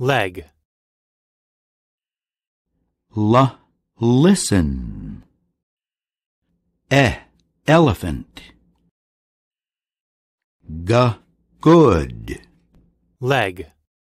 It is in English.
leg la listen eh elephant g good leg